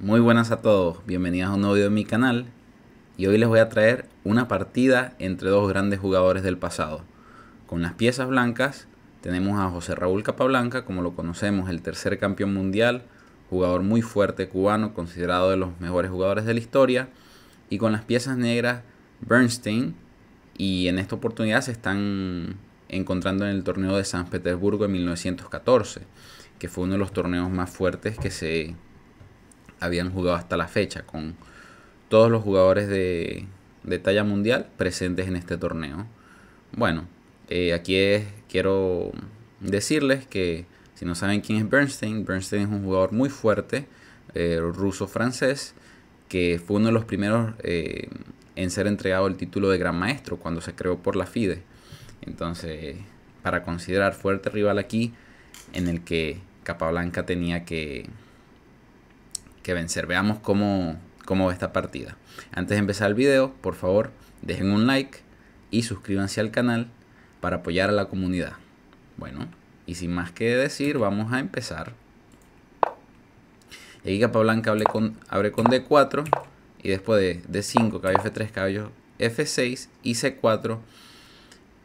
Muy buenas a todos, bienvenidos a un nuevo video de mi canal y hoy les voy a traer una partida entre dos grandes jugadores del pasado. Con las piezas blancas tenemos a José Raúl Capablanca, como lo conocemos, el tercer campeón mundial, jugador muy fuerte cubano, considerado de los mejores jugadores de la historia. Y con las piezas negras, Bernstein, y en esta oportunidad se están encontrando en el torneo de San Petersburgo en 1914, que fue uno de los torneos más fuertes que se habían jugado hasta la fecha, con todos los jugadores de, talla mundial presentes en este torneo. Bueno, eh, aquí quiero decirles que si no saben quién es Bernstein, Bernstein es un jugador muy fuerte, eh, ruso-francés, que fue uno de los primeros eh, en ser entregado el título de Gran Maestro cuando se creó por la FIDE. Entonces, para considerar fuerte rival aquí, en el que Capablanca tenía que que vencer. Veamos cómo, va esta partida. Antes de empezar el video, por favor, dejen un like y suscríbanse al canal para apoyar a la comunidad. Bueno, y sin más que decir, vamos a empezar. Y aquí blanca abre con, con D4 y después de, d 5 caballo F3, caballo F6 y C4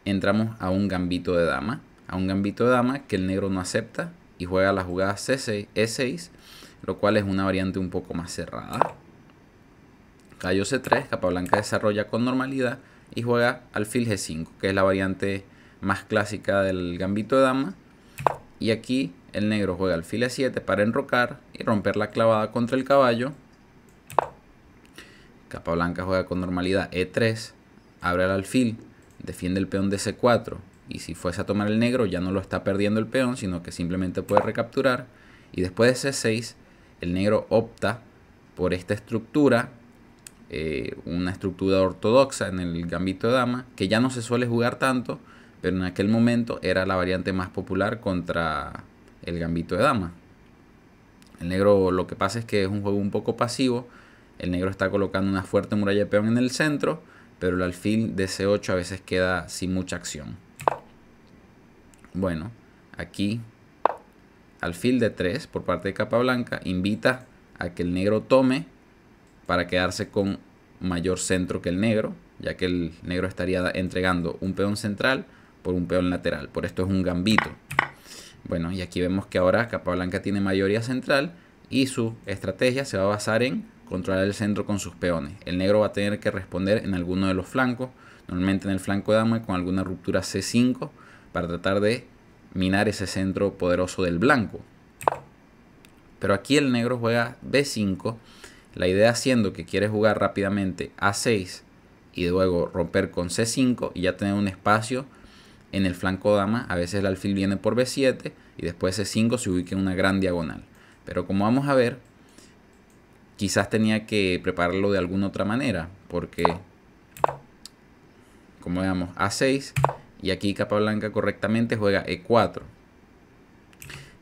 entramos a un gambito de dama. A un gambito de dama que el negro no acepta y juega la jugada C6, E6 lo cual es una variante un poco más cerrada. Gallo C3, capa blanca desarrolla con normalidad y juega alfil G5, que es la variante más clásica del gambito de dama. Y aquí el negro juega alfil E7 para enrocar y romper la clavada contra el caballo. Capa blanca juega con normalidad E3, abre el alfil, defiende el peón de C4. Y si fuese a tomar el negro ya no lo está perdiendo el peón, sino que simplemente puede recapturar. Y después de C6 el negro opta por esta estructura, eh, una estructura ortodoxa en el gambito de dama, que ya no se suele jugar tanto, pero en aquel momento era la variante más popular contra el gambito de dama. El negro lo que pasa es que es un juego un poco pasivo, el negro está colocando una fuerte muralla de peón en el centro, pero el alfil de C8 a veces queda sin mucha acción. Bueno, aquí alfil de 3 por parte de capa blanca, invita a que el negro tome para quedarse con mayor centro que el negro, ya que el negro estaría entregando un peón central por un peón lateral. Por esto es un gambito. Bueno, y aquí vemos que ahora capa blanca tiene mayoría central y su estrategia se va a basar en controlar el centro con sus peones. El negro va a tener que responder en alguno de los flancos, normalmente en el flanco de dama con alguna ruptura C5 para tratar de minar ese centro poderoso del blanco. Pero aquí el negro juega B5, la idea siendo que quiere jugar rápidamente A6 y luego romper con C5 y ya tener un espacio en el flanco dama. A veces el alfil viene por B7 y después C5 se ubica en una gran diagonal. Pero como vamos a ver, quizás tenía que prepararlo de alguna otra manera, porque como veamos, A6 y aquí capa blanca correctamente juega E4.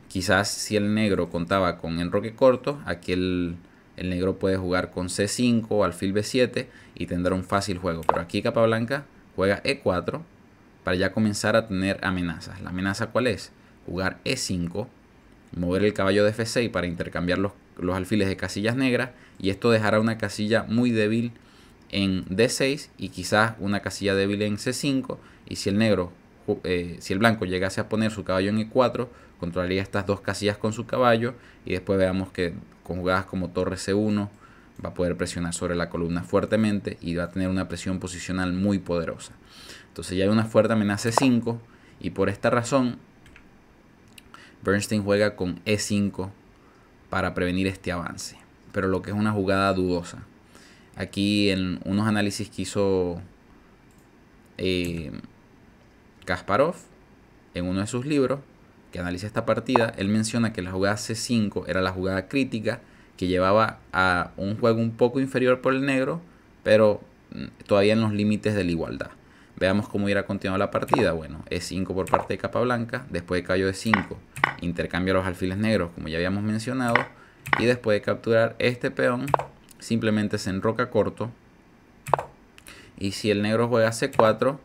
Quizás si el negro contaba con enroque corto, aquí el, negro puede jugar con C5 o alfil B7 y tendrá un fácil juego. Pero aquí capa blanca juega E4 para ya comenzar a tener amenazas. ¿La amenaza cuál es? Jugar E5, mover el caballo de F6 para intercambiar los, los alfiles de casillas negras y esto dejará una casilla muy débil en D6 y quizás una casilla débil en C5 y si el negro, eh, si el blanco llegase a poner su caballo en E4, controlaría estas dos casillas con su caballo y después veamos que con jugadas como torre C1 e va a poder presionar sobre la columna fuertemente y va a tener una presión posicional muy poderosa. Entonces ya hay una fuerte amenaza e 5 y por esta razón Bernstein juega con E5 para prevenir este avance, pero lo que es una jugada dudosa. Aquí en unos análisis que hizo eh, Kasparov, en uno de sus libros, que analiza esta partida, él menciona que la jugada C5 era la jugada crítica que llevaba a un juego un poco inferior por el negro, pero mm, todavía en los límites de la igualdad. Veamos cómo irá continuando la partida. Bueno, E5 por parte de capa blanca, después de caballo E5, intercambia los alfiles negros, como ya habíamos mencionado, y después de capturar este peón, simplemente se enroca corto. Y si el negro juega C4,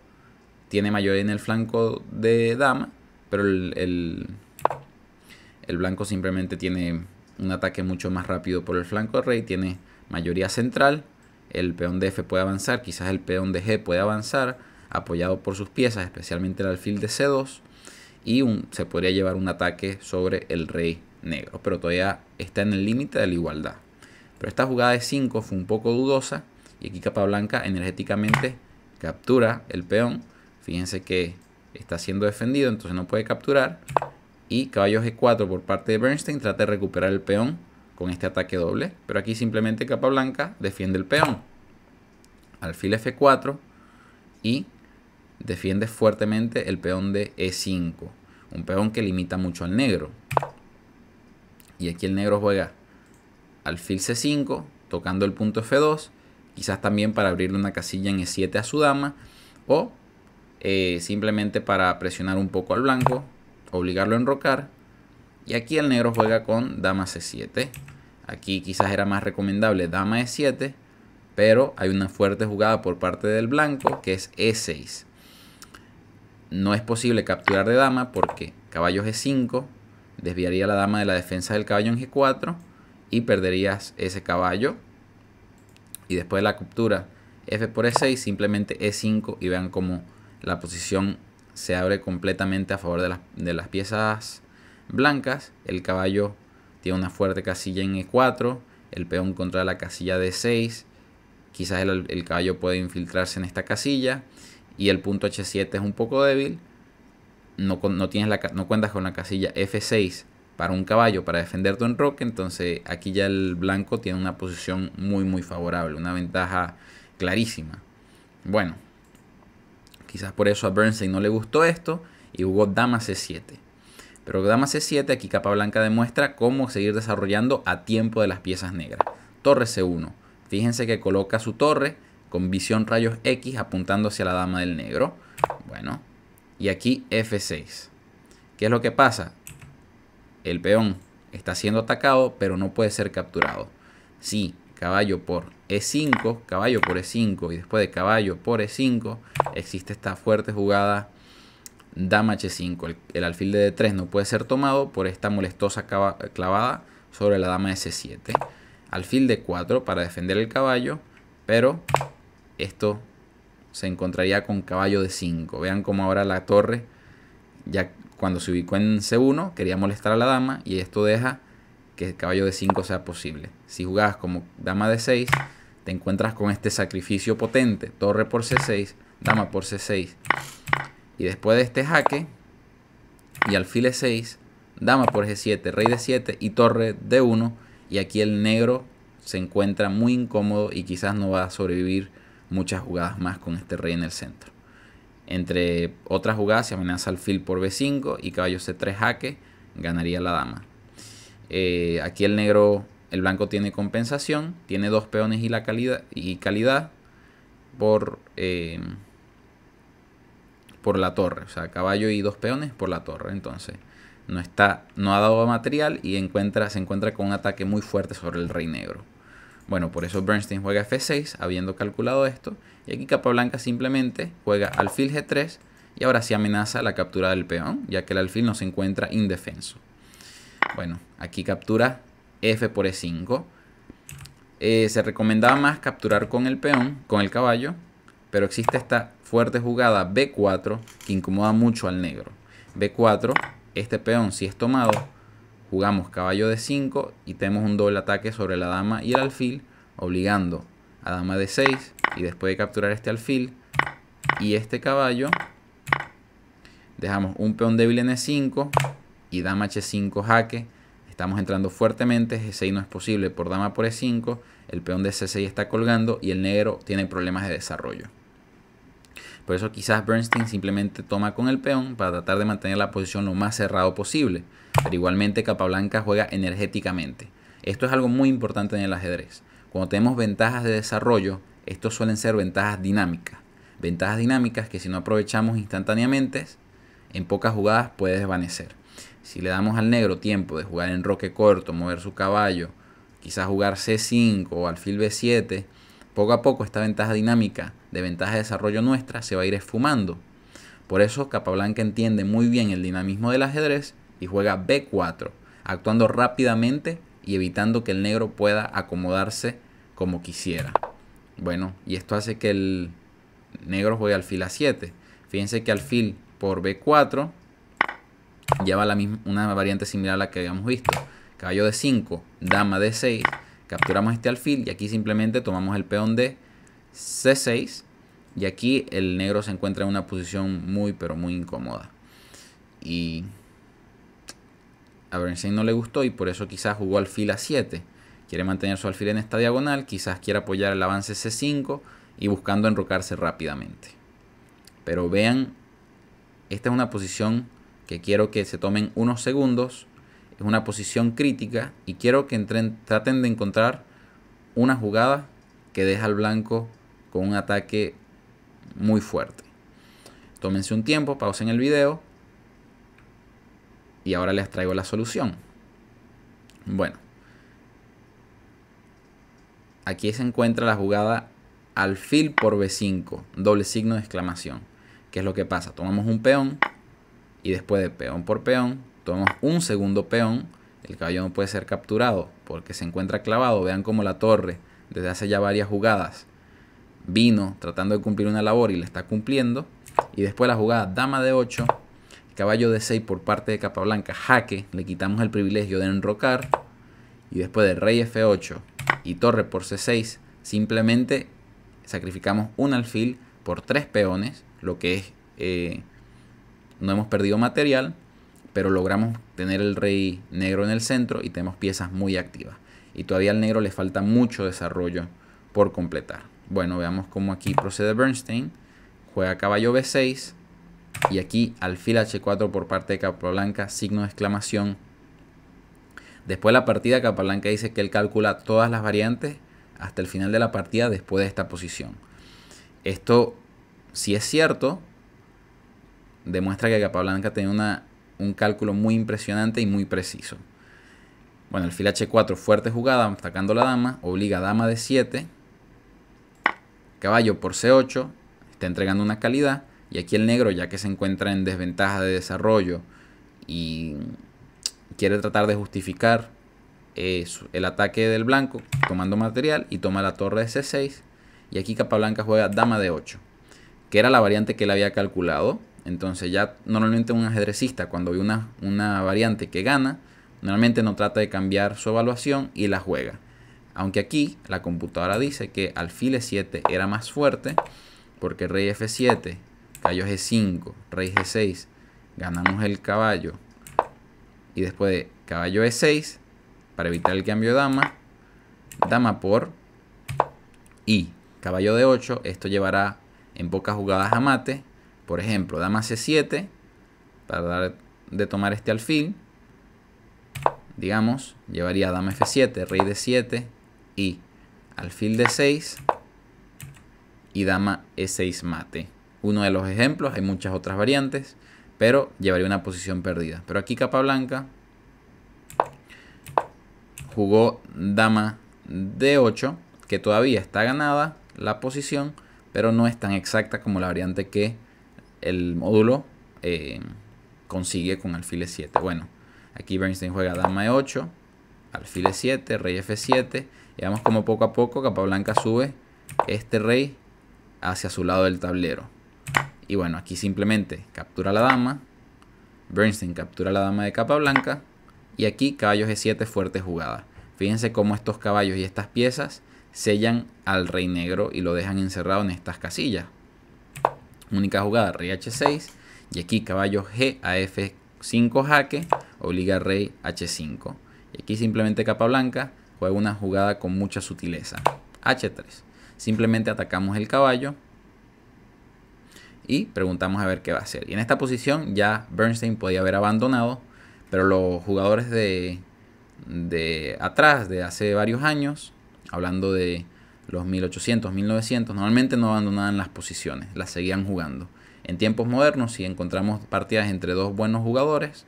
tiene mayoría en el flanco de dama, pero el, el, blanco simplemente tiene un ataque mucho más rápido por el flanco de rey, tiene mayoría central, el peón de F puede avanzar, quizás el peón de G puede avanzar, apoyado por sus piezas, especialmente el alfil de C2, y un, se podría llevar un ataque sobre el rey negro, pero todavía está en el límite de la igualdad. Pero esta jugada de 5 fue un poco dudosa, y aquí capa blanca energéticamente captura el peón, Fíjense que está siendo defendido, entonces no puede capturar. Y caballo G4 por parte de Bernstein trata de recuperar el peón con este ataque doble. Pero aquí simplemente capa blanca defiende el peón. Alfil F4 y defiende fuertemente el peón de E5. Un peón que limita mucho al negro. Y aquí el negro juega alfil C5, tocando el punto F2, quizás también para abrirle una casilla en E7 a su dama, o eh, simplemente para presionar un poco al blanco, obligarlo a enrocar. Y aquí el negro juega con dama c7. Aquí quizás era más recomendable dama e7, pero hay una fuerte jugada por parte del blanco que es e6. No es posible capturar de dama porque caballo g5 desviaría la dama de la defensa del caballo en g4 y perderías ese caballo. Y después de la captura f por e6, simplemente e5 y vean cómo la posición se abre completamente a favor de las, piezas blancas. El caballo tiene una fuerte casilla en E4, el peón contra la casilla D6. Quizás el, caballo puede infiltrarse en esta casilla y el punto H7 es un poco débil. No, tienes la, no cuentas con la casilla F6 para un caballo para defender tu enroque, entonces aquí ya el blanco tiene una posición muy muy favorable, una ventaja clarísima. Bueno, Quizás por eso a Bernstein no le gustó esto y jugó dama c7. Pero dama c7, aquí capa blanca demuestra cómo seguir desarrollando a tiempo de las piezas negras. Torre c1. Fíjense que coloca su torre con visión rayos X apuntando hacia la dama del negro. Bueno, y aquí f6. ¿Qué es lo que pasa? El peón está siendo atacado, pero no puede ser capturado. Sí, caballo por e5, caballo por E5 y después de caballo por E5 existe esta fuerte jugada dama H5. El, alfil de D3 no puede ser tomado por esta molestosa clavada sobre la dama S7. Alfil de 4 para defender el caballo, pero esto se encontraría con caballo de 5. Vean cómo ahora la torre, ya cuando se ubicó en C1, quería molestar a la dama y esto deja que el caballo de 5 sea posible. Si jugabas como dama de 6, te encuentras con este sacrificio potente, torre por c6, dama por c6. Y después de este jaque, y alfil e6, dama por g7, rey de 7 y torre d1. Y aquí el negro se encuentra muy incómodo y quizás no va a sobrevivir muchas jugadas más con este rey en el centro. Entre otras jugadas se amenaza alfil por b5 y caballo c3 jaque, ganaría la dama. Eh, aquí el negro el blanco tiene compensación, tiene dos peones y, la calidad, y calidad por, eh, por la torre. O sea, caballo y dos peones por la torre. Entonces, no, está, no ha dado material y encuentra, se encuentra con un ataque muy fuerte sobre el rey negro. Bueno, por eso Bernstein juega F6, habiendo calculado esto. Y aquí capa blanca simplemente juega alfil G3 y ahora sí amenaza la captura del peón, ya que el alfil no se encuentra indefenso. Bueno, aquí captura F por E5. Eh, se recomendaba más capturar con el peón, con el caballo, pero existe esta fuerte jugada B4 que incomoda mucho al negro. B4, este peón si es tomado, jugamos caballo de 5 y tenemos un doble ataque sobre la dama y el alfil, obligando a dama de 6 y después de capturar este alfil y este caballo, dejamos un peón débil en E5 y dama H5 jaque Estamos entrando fuertemente, G6 no es posible por dama por E5, el peón de C6 está colgando y el negro tiene problemas de desarrollo. Por eso quizás Bernstein simplemente toma con el peón para tratar de mantener la posición lo más cerrado posible, pero igualmente Capablanca juega energéticamente. Esto es algo muy importante en el ajedrez. Cuando tenemos ventajas de desarrollo, estos suelen ser ventajas dinámicas. Ventajas dinámicas que si no aprovechamos instantáneamente, en pocas jugadas puede desvanecer. Si le damos al negro tiempo de jugar en roque corto, mover su caballo, quizás jugar C5 o alfil B7, poco a poco esta ventaja dinámica de ventaja de desarrollo nuestra se va a ir esfumando. Por eso Capablanca entiende muy bien el dinamismo del ajedrez y juega B4, actuando rápidamente y evitando que el negro pueda acomodarse como quisiera. Bueno, y esto hace que el negro juegue alfil a7. Fíjense que alfil por B4 lleva la misma, una variante similar a la que habíamos visto. Caballo de 5, dama de 6, capturamos este alfil y aquí simplemente tomamos el peón de C6 y aquí el negro se encuentra en una posición muy pero muy incómoda. Y a Bernstein no le gustó y por eso quizás jugó alfil a 7. Quiere mantener su alfil en esta diagonal, quizás quiera apoyar el avance C5 y buscando enrocarse rápidamente. Pero vean, esta es una posición que quiero que se tomen unos segundos, es una posición crítica y quiero que traten de encontrar una jugada que deja al blanco con un ataque muy fuerte. Tómense un tiempo, pausen el video y ahora les traigo la solución. Bueno, aquí se encuentra la jugada alfil por B5, doble signo de exclamación. ¿Qué es lo que pasa? Tomamos un peón, y después de peón por peón, tomamos un segundo peón, el caballo no puede ser capturado porque se encuentra clavado, vean como la torre desde hace ya varias jugadas vino tratando de cumplir una labor y la está cumpliendo, y después la jugada dama de 8, caballo de 6 por parte de capa blanca, jaque, le quitamos el privilegio de enrocar, y después de rey F8 y torre por C6, simplemente sacrificamos un alfil por tres peones, lo que es... Eh, no hemos perdido material, pero logramos tener el rey negro en el centro y tenemos piezas muy activas. Y todavía al negro le falta mucho desarrollo por completar. Bueno, veamos cómo aquí procede Bernstein. Juega caballo B6 y aquí alfil H4 por parte de Capablanca, signo de exclamación. Después la partida, Capablanca dice que él calcula todas las variantes hasta el final de la partida después de esta posición. Esto, si es cierto, demuestra que Capablanca tenía una, un cálculo muy impresionante y muy preciso. Bueno, el fil H4, fuerte jugada, atacando la dama, obliga a dama de 7, caballo por C8, está entregando una calidad, y aquí el negro, ya que se encuentra en desventaja de desarrollo y quiere tratar de justificar eh, el ataque del blanco, tomando material, y toma la torre de C6, y aquí Capablanca juega dama de 8, que era la variante que él había calculado, entonces ya normalmente un ajedrecista cuando ve una, una variante que gana, normalmente no trata de cambiar su evaluación y la juega. Aunque aquí la computadora dice que alfil e7 era más fuerte porque rey f7, caballo g5, rey g6, ganamos el caballo y después de caballo e6 para evitar el cambio de dama, dama por y caballo de 8, esto llevará en pocas jugadas a mate por ejemplo, dama c7, para dar de tomar este alfil, digamos, llevaría dama f7, rey d7 y alfil de 6 y dama e6 mate. Uno de los ejemplos, hay muchas otras variantes, pero llevaría una posición perdida. Pero aquí capa blanca jugó dama d8, que todavía está ganada la posición, pero no es tan exacta como la variante que el módulo eh, consigue con alfil 7. Bueno, aquí Bernstein juega dama e8, alfil e7, rey f7. Y vemos como poco a poco blanca sube este rey hacia su lado del tablero. Y bueno, aquí simplemente captura la dama. Bernstein captura la dama de capa blanca. Y aquí caballo g7 e fuerte jugada. Fíjense cómo estos caballos y estas piezas sellan al rey negro y lo dejan encerrado en estas casillas. Única jugada, rey h6. Y aquí caballo g a f5 jaque, obliga a rey h5. Y aquí simplemente capa blanca juega una jugada con mucha sutileza. h3. Simplemente atacamos el caballo y preguntamos a ver qué va a hacer. Y en esta posición ya Bernstein podía haber abandonado, pero los jugadores de, de atrás, de hace varios años, hablando de los 1800, 1900, normalmente no abandonaban las posiciones, las seguían jugando. En tiempos modernos, si encontramos partidas entre dos buenos jugadores,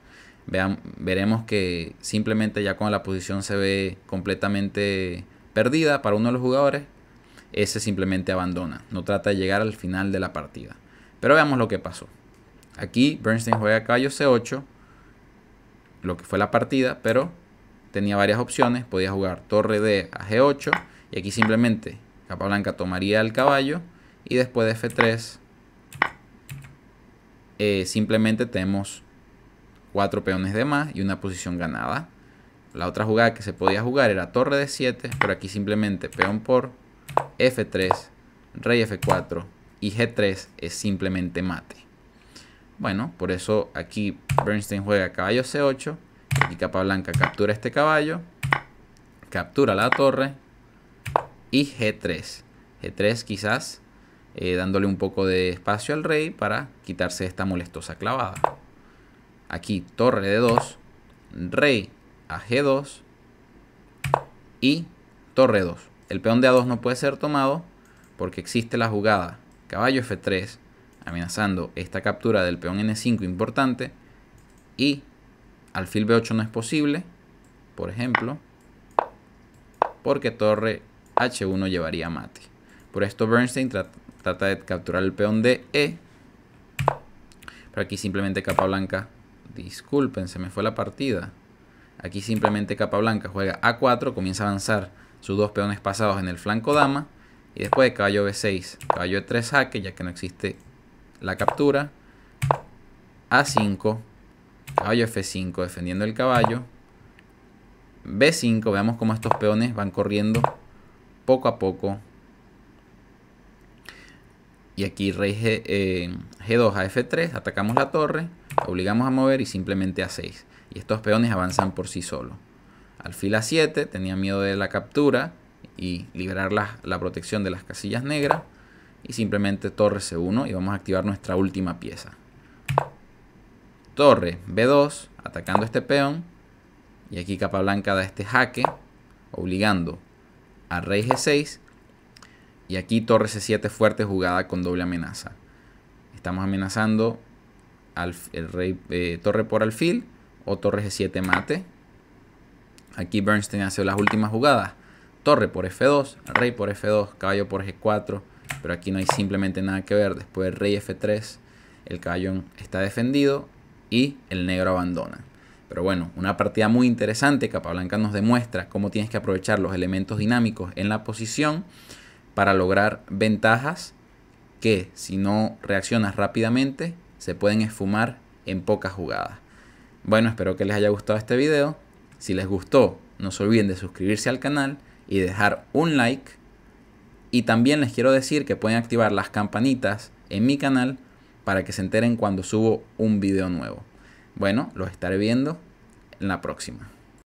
veremos que simplemente ya cuando la posición se ve completamente perdida para uno de los jugadores, ese simplemente abandona, no trata de llegar al final de la partida. Pero veamos lo que pasó. Aquí Bernstein juega caballo C8, lo que fue la partida, pero tenía varias opciones, podía jugar torre D a G8, y aquí simplemente capa blanca tomaría el caballo y después de F3 eh, simplemente tenemos cuatro peones de más y una posición ganada. La otra jugada que se podía jugar era torre de 7, pero aquí simplemente peón por F3, rey F4 y G3 es simplemente mate. Bueno, por eso aquí Bernstein juega caballo C8 y capa blanca captura este caballo, captura la torre, y G3. G3 quizás eh, dándole un poco de espacio al rey para quitarse esta molestosa clavada. Aquí torre de 2, rey a G2 y torre 2. El peón de A2 no puede ser tomado porque existe la jugada caballo F3 amenazando esta captura del peón N5 importante y alfil B8 no es posible, por ejemplo, porque torre H1 llevaría mate. Por esto Bernstein trata de capturar el peón de E. Pero aquí simplemente capa blanca. Disculpen, se me fue la partida. Aquí simplemente capa blanca juega A4, comienza a avanzar sus dos peones pasados en el flanco dama. Y después de caballo B6, caballo E3 jaque, ya que no existe la captura. A5, caballo F5 defendiendo el caballo. B5, veamos cómo estos peones van corriendo poco a poco. Y aquí rey G, 2 eh, a F3, atacamos la torre, obligamos a mover y simplemente a 6. Y estos peones avanzan por sí solos. Alfil a 7, tenía miedo de la captura y liberar la, la protección de las casillas negras. Y simplemente torre C1 y vamos a activar nuestra última pieza. Torre B2, atacando este peón. Y aquí capa blanca da este jaque, obligando a rey g6 y aquí torre c7 fuerte jugada con doble amenaza. Estamos amenazando el rey eh, torre por alfil o torre g7 mate. Aquí Bernstein hace las últimas jugadas. Torre por f2, rey por f2, caballo por g4, pero aquí no hay simplemente nada que ver. Después rey f3, el caballo está defendido y el negro abandona. Pero bueno, una partida muy interesante. Capablanca nos demuestra cómo tienes que aprovechar los elementos dinámicos en la posición para lograr ventajas que si no reaccionas rápidamente se pueden esfumar en pocas jugadas. Bueno, espero que les haya gustado este video. Si les gustó, no se olviden de suscribirse al canal y dejar un like. Y también les quiero decir que pueden activar las campanitas en mi canal para que se enteren cuando subo un video nuevo. Bueno, los estaré viendo en la próxima.